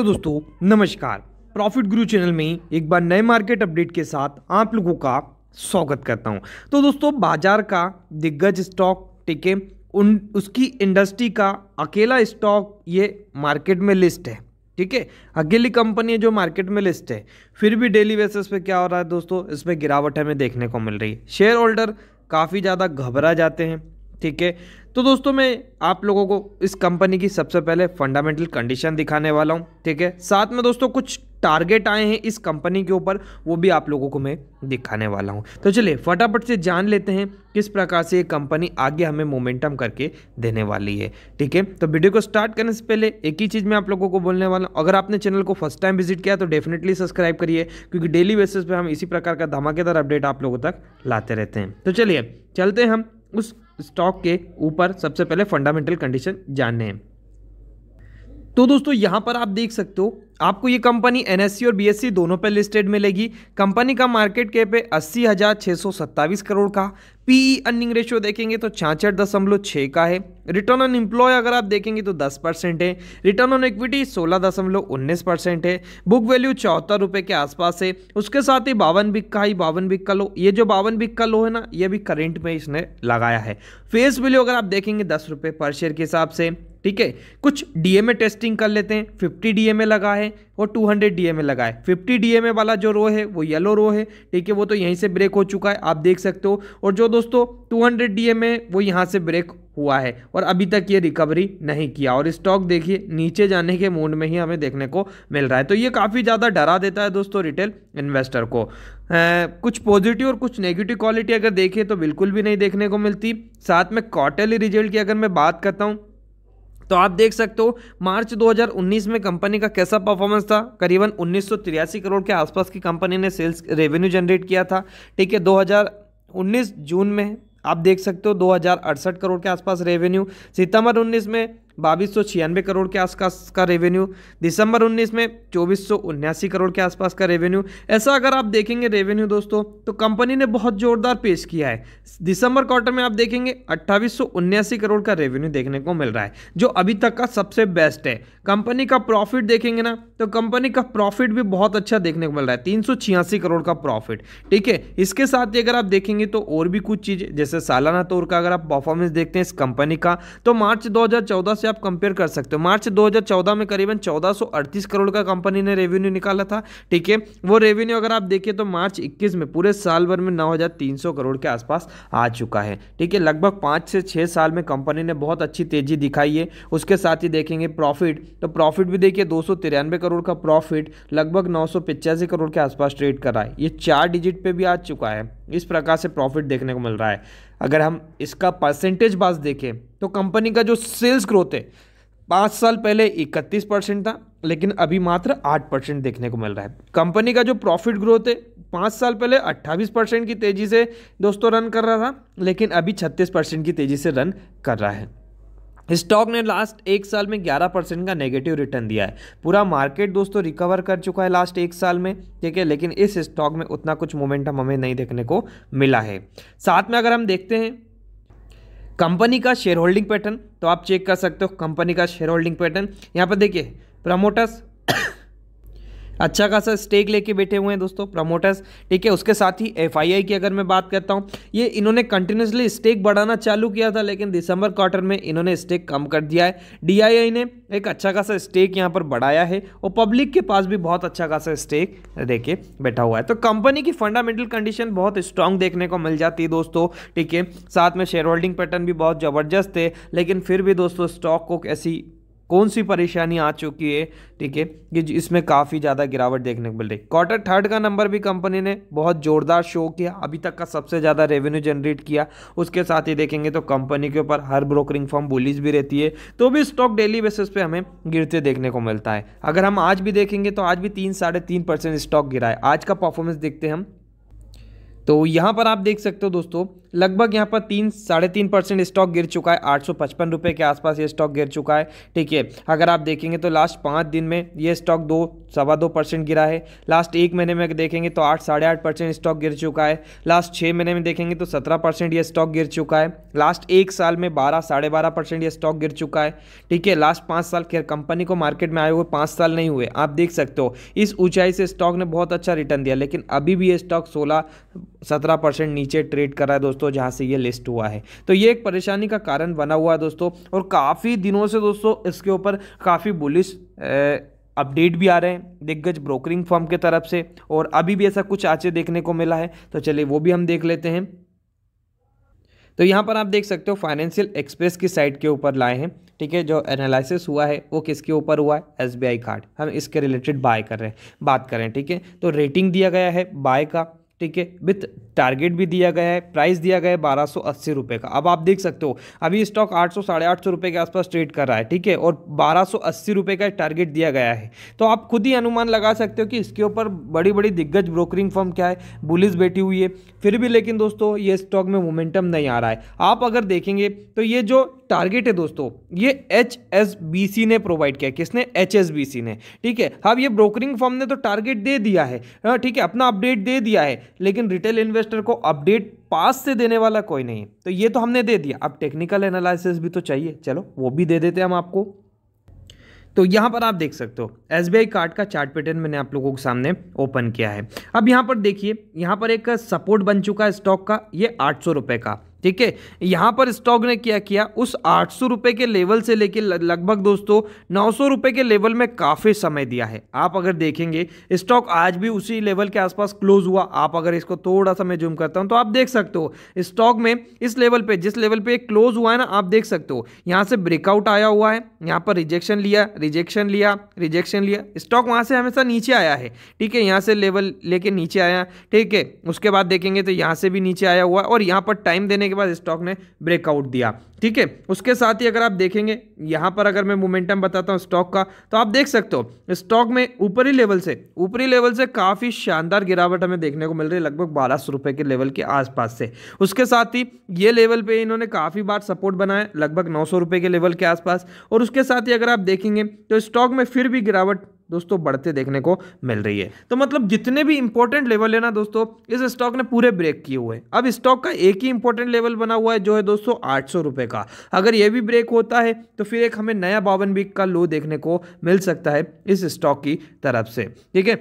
तो दोस्तों नमस्कार प्रॉफिट गुरु चैनल में एक बार नए मार्केट अपडेट के साथ आप लोगों का स्वागत करता हूं तो दोस्तों बाजार का दिग्गज स्टॉक है उन उसकी इंडस्ट्री का अकेला स्टॉक ये मार्केट में लिस्ट है ठीक है अकेली कंपनी है जो मार्केट में लिस्ट है फिर भी डेली बेसिस पे क्या हो रहा है दोस्तों इसमें गिरावट हमें देखने को मिल रही है शेयर होल्डर काफ़ी ज़्यादा घबरा जाते हैं ठीक है तो दोस्तों मैं आप लोगों को इस कंपनी की सबसे पहले फंडामेंटल कंडीशन दिखाने वाला हूँ ठीक है साथ में दोस्तों कुछ टारगेट आए हैं इस कंपनी के ऊपर वो भी आप लोगों को मैं दिखाने वाला हूँ तो चलिए फटाफट से जान लेते हैं किस प्रकार से ये कंपनी आगे हमें मोमेंटम करके देने वाली है ठीक है तो वीडियो को स्टार्ट करने से पहले एक ही चीज़ मैं आप लोगों को बोलने वाला हूँ अगर आपने चैनल को फर्स्ट टाइम विजिट किया तो डेफिनेटली सब्सक्राइब करिए क्योंकि डेली बेसिस पर हम इसी प्रकार का धमाकेदार अपडेट आप लोगों तक लाते रहते हैं तो चलिए चलते हैं हम उस स्टॉक के ऊपर सबसे पहले फंडामेंटल कंडीशन जानने हैं तो दोस्तों यहाँ पर आप देख सकते हो आपको ये कंपनी एन और बी दोनों पर लिस्टेड मिलेगी कंपनी का मार्केट कैप है अस्सी हज़ार छः सौ सत्ताईस करोड़ का पीई अर्निंग रेशियो देखेंगे तो छाछठ दशमलव छः का है रिटर्न ऑन इम्प्लॉय अगर आप देखेंगे तो 10 परसेंट है रिटर्न ऑन इक्विटी सोलह दशमलव उन्नीस परसेंट है बुक वैल्यू चौहत्तर रुपये के आसपास है उसके साथ ही बावन बिक्का का ही बावन बिक्का का लो ये जो बावन बिक्का का लो है ना ये भी करेंट में इसने लगाया है फेस वैल्यू अगर आप देखेंगे दस रुपये पर शेयर के हिसाब से ठीक है कुछ डीएमए टेस्टिंग कर लेते हैं 50 डीएमए लगा है और टू 200 डीएमए लगा है 50 डीएमए वाला जो रो है वो येलो रो है ठीक है वो तो यहीं से ब्रेक हो चुका है आप देख सकते हो और जो दोस्तों टू 200 डीएमए वो यहाँ से ब्रेक हुआ है और अभी तक ये रिकवरी नहीं किया और स्टॉक देखिए नीचे जाने के मूड में ही हमें देखने को मिल रहा है तो ये काफ़ी ज़्यादा डरा देता है दोस्तों रिटेल इन्वेस्टर को आ, कुछ पॉजिटिव और कुछ नेगेटिव क्वालिटी अगर देखें तो बिल्कुल भी नहीं देखने को मिलती साथ में क्वार्टरली रिजल्ट की अगर मैं बात करता हूँ तो आप देख सकते हो मार्च 2019 में कंपनी का कैसा परफॉर्मेंस था करीबन उन्नीस करोड़ के आसपास की कंपनी ने सेल्स रेवेन्यू जनरेट किया था ठीक है 2019 जून में आप देख सकते हो दो करोड़ के आसपास रेवेन्यू सितंबर 19 में बाईस सौ छियानवे करोड़ के आसपास का रेवेन्यू दिसंबर उन्नीस में चौबीस सौ उन्यासी करोड़ के आसपास का रेवेन्यू ऐसा अगर आप देखेंगे रेवेन्यू दोस्तों तो कंपनी ने बहुत जोरदार पेश किया है दिसंबर क्वार्टर में आप देखेंगे अट्ठाईस करोड़ का रेवेन्यू देखने को मिल रहा है जो अभी तक का सबसे बेस्ट है कंपनी का प्रॉफिट देखेंगे ना तो कंपनी का प्रॉफिट भी बहुत अच्छा देखने को मिल रहा है तीन करोड़ का प्रॉफिट ठीक है इसके साथ ही अगर आप देखेंगे तो और भी कुछ चीज़ जैसे सालाना तौर का अगर आप परफॉर्मेंस देखते हैं इस कंपनी का तो मार्च चौदह से आप कंपेयर कर सकते हो मार्च 2014 में करीबन 1438 करोड़ का कंपनी ने रेवेन्यू निकाला था ठीक है वो रेवेन्यू अगर आप देखिए तो मार्च 21 में पूरे साल भर में 9,300 करोड़ के आसपास आ चुका है ठीक है लगभग पाँच से छः साल में कंपनी ने बहुत अच्छी तेजी दिखाई है उसके साथ ही देखेंगे प्रॉफिट तो प्रॉफिट भी देखिए दो करोड़ का प्रॉफिट लगभग नौ करोड़ के आसपास ट्रेड कर रहा है ये चार डिजिट पर भी आ चुका है इस प्रकार से प्रॉफिट देखने को मिल रहा है अगर हम इसका परसेंटेज बाज देखें तो कंपनी का जो सेल्स ग्रोथ है पाँच साल पहले इकतीस परसेंट था लेकिन अभी मात्र आठ परसेंट देखने को मिल रहा है कंपनी का जो प्रॉफिट ग्रोथ है पाँच साल पहले अट्ठाईस परसेंट की तेज़ी से दोस्तों रन कर रहा था लेकिन अभी छत्तीस परसेंट की तेज़ी से रन कर रहा है स्टॉक ने लास्ट एक साल में 11 परसेंट का नेगेटिव रिटर्न दिया है पूरा मार्केट दोस्तों रिकवर कर चुका है लास्ट एक साल में ठीक है लेकिन इस स्टॉक में उतना कुछ मोमेंटम हमें नहीं देखने को मिला है साथ में अगर हम देखते हैं कंपनी का शेयर होल्डिंग पैटर्न तो आप चेक कर सकते हो कंपनी का शेयर होल्डिंग पैटर्न यहाँ पर देखिए प्रमोटर्स अच्छा खासा स्टेक लेके बैठे हुए हैं दोस्तों प्रमोटर्स ठीक है उसके साथ ही एफ की अगर मैं बात करता हूँ ये इन्होंने कंटिन्यूसली स्टेक बढ़ाना चालू किया था लेकिन दिसंबर क्वार्टर में इन्होंने स्टेक कम कर दिया है डी ने एक अच्छा खासा स्टेक यहाँ पर बढ़ाया है और पब्लिक के पास भी बहुत अच्छा खासा स्टेक देके बैठा हुआ है तो कंपनी की फंडामेंटल कंडीशन बहुत स्ट्रांग देखने को मिल जाती है दोस्तों ठीक है साथ में शेयर होल्डिंग पैटर्न भी बहुत ज़बरदस्त है लेकिन फिर भी दोस्तों स्टॉक को कैसी कौन सी परेशानी आ चुकी है ठीक है कि इसमें काफ़ी ज़्यादा गिरावट देखने को मिल रही है क्वार्टर थर्ड का नंबर भी कंपनी ने बहुत ज़ोरदार शो किया अभी तक का सबसे ज़्यादा रेवेन्यू जनरेट किया उसके साथ ही देखेंगे तो कंपनी के ऊपर हर ब्रोकरिंग फॉर्म बुलिस भी रहती है तो भी स्टॉक डेली बेसिस पे हमें गिरते देखने को मिलता है अगर हम आज भी देखेंगे तो आज भी तीन साढ़े तीन परसेंट स्टॉक गिरा है आज का परफॉर्मेंस देखते हैं हम तो यहाँ पर आप देख सकते हो दोस्तों लगभग यहाँ पर तीन साढ़े तीन परसेंट स्टॉक गिर चुका है आठ सौ पचपन रुपये के आसपास ये स्टॉक गिर चुका है ठीक है अगर आप देखेंगे तो लास्ट पाँच दिन में ये स्टॉक दो सवा दो परसेंट गिरा है लास्ट एक महीने में देखेंगे तो आठ साढ़े आठ परसेंट स्टॉक गिर चुका है लास्ट छः महीने में देखेंगे तो सत्रह परसेंट ये स्टॉक गिर चुका है लास्ट एक साल में बारह साढ़े बारह परसेंट ये स्टॉक गिर चुका है ठीक है लास्ट पाँच साल खेल कंपनी को मार्केट में आए हुए पाँच साल नहीं हुए आप देख सकते हो इस ऊंचाई से स्टॉक ने बहुत अच्छा रिटर्न दिया लेकिन अभी भी ये स्टॉक सोलह सत्रह परसेंट नीचे ट्रेड कर रहा है दोस्तों दोस्तों जहाँ से ये लिस्ट हुआ है तो ये एक परेशानी का कारण बना हुआ है दोस्तों और काफ़ी दिनों से दोस्तों इसके ऊपर काफ़ी बुलिस अपडेट भी आ रहे हैं दिग्गज ब्रोकरिंग फॉर्म के तरफ से और अभी भी ऐसा कुछ आचे देखने को मिला है तो चलिए वो भी हम देख लेते हैं तो यहाँ पर आप देख सकते हो फाइनेंशियल एक्सप्रेस की साइट के ऊपर लाए हैं ठीक है जो एनालिसिस हुआ है वो किसके ऊपर हुआ है एस कार्ड हम इसके रिलेटेड बाय कर रहे हैं बात कर रहे हैं ठीक है तो रेटिंग दिया गया है बाय का ठीक है विथ टारगेट भी दिया गया है प्राइस दिया गया है बारह सौ अस्सी रुपये का अब आप देख सकते हो अभी स्टॉक आठ सौ साढ़े आठ सौ रुपये के आसपास ट्रेड कर रहा है ठीक है और बारह सौ अस्सी रुपये का टारगेट दिया गया है तो आप खुद ही अनुमान लगा सकते हो कि इसके ऊपर बड़ी बड़ी दिग्गज ब्रोकरिंग फर्म क्या है बुलिस बैठी हुई है फिर भी लेकिन दोस्तों ये स्टॉक में मोमेंटम नहीं आ रहा है आप अगर देखेंगे तो ये जो टारगेट है दोस्तों ये एच ने प्रोवाइड किया किसने एच ने ठीक है अब हाँ, ये ब्रोकरिंग फॉर्म ने तो टारगेट दे दिया है हाँ, ठीक है अपना अपडेट दे दिया है लेकिन रिटेल इन्वेस्टर को अपडेट पास से देने वाला कोई नहीं तो ये तो हमने दे दिया अब टेक्निकल एनालिसिस भी तो चाहिए चलो वो भी दे देते हैं हम आपको तो यहाँ पर आप देख सकते हो एस कार्ड का चार्ट पैटर्न मैंने आप लोगों के सामने ओपन किया है अब यहाँ पर देखिए यहाँ पर एक सपोर्ट बन चुका है स्टॉक का ये आठ सौ रुपये का ठीक है यहाँ पर स्टॉक ने क्या किया उस आठ सौ रुपये के लेवल से लेके लगभग दोस्तों नौ सौ रुपये के लेवल में काफ़ी समय दिया है आप अगर देखेंगे स्टॉक आज भी उसी लेवल के आसपास क्लोज हुआ आप अगर इसको थोड़ा सा मैं जूम करता हूँ तो आप देख सकते हो स्टॉक में इस लेवल पे जिस लेवल पे क्लोज हुआ है ना आप देख सकते हो यहाँ से ब्रेकआउट आया हुआ है यहाँ पर रिजेक्शन लिया रिजेक्शन लिया रिजेक्शन लिया स्टॉक वहाँ से हमेशा नीचे आया है ठीक है यहाँ से लेवल लेके नीचे आया ठीक है उसके बाद देखेंगे तो यहाँ से भी नीचे आया हुआ और यहाँ पर टाइम देने के बाद स्टॉक ने ब्रेकआउट दिया ठीक है उसके साथ ही अगर आप देखेंगे यहाँ पर अगर मैं मोमेंटम बताता हूँ स्टॉक का तो आप देख सकते हो स्टॉक में ऊपरी लेवल से ऊपरी लेवल से काफ़ी शानदार गिरावट हमें देखने को मिल रही है लगभग बारह सौ के लेवल के आसपास से उसके साथ ही ये लेवल पे इन्होंने काफ़ी बार सपोर्ट बनाया लगभग नौ सौ के लेवल के आसपास और उसके साथ ही अगर आप देखेंगे तो स्टॉक में फिर भी गिरावट दोस्तों बढ़ते देखने को मिल रही है तो मतलब जितने भी इंपॉर्टेंट लेवल है ना दोस्तों इस स्टॉक ने पूरे ब्रेक किए हुए हैं अब स्टॉक का एक ही इंपॉर्टेंट लेवल बना हुआ है जो है दोस्तों आठ सौ रुपये का अगर ये भी ब्रेक होता है तो फिर एक हमें नया बावन बीक का लो देखने को मिल सकता है इस स्टॉक की तरफ से ठीक है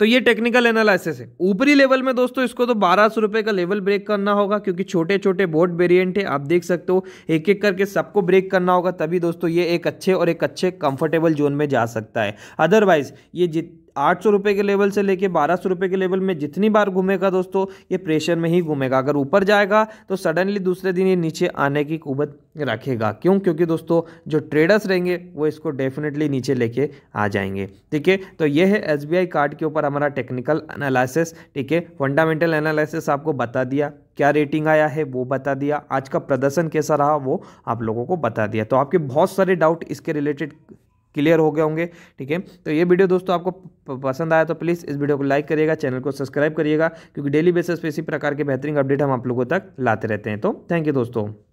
तो ये टेक्निकल एनालिसिस है ऊपरी लेवल में दोस्तों इसको तो बारह सौ रुपए का लेवल ब्रेक करना होगा क्योंकि छोटे छोटे बोर्ड वेरियंट है आप देख सकते हो एक एक करके सबको ब्रेक करना होगा तभी दोस्तों ये एक अच्छे और एक अच्छे कंफर्टेबल जोन में जा सकता है अदरवाइज ये जित आठ सौ रुपये के लेवल से लेके बारह सौ रुपये के लेवल में जितनी बार घूमेगा दोस्तों ये प्रेशर में ही घूमेगा अगर ऊपर जाएगा तो सडनली दूसरे दिन ये नीचे आने की कुबत रखेगा क्यों क्योंकि दोस्तों जो ट्रेडर्स रहेंगे वो इसको डेफिनेटली नीचे लेके आ जाएंगे ठीक है तो ये है एस कार्ड के ऊपर हमारा टेक्निकल एनालिसिस ठीक है फंडामेंटल एनालिसिस आपको बता दिया क्या रेटिंग आया है वो बता दिया आज का प्रदर्शन कैसा रहा वो आप लोगों को बता दिया तो आपके बहुत सारे डाउट इसके रिलेटेड क्लियर हो गए होंगे ठीक है तो ये वीडियो दोस्तों आपको पसंद आया तो प्लीज़ इस वीडियो को लाइक करिएगा चैनल को सब्सक्राइब करिएगा क्योंकि डेली बेसिस पे इसी प्रकार के बेहतरीन अपडेट हम आप लोगों तक लाते रहते हैं तो थैंक यू दोस्तों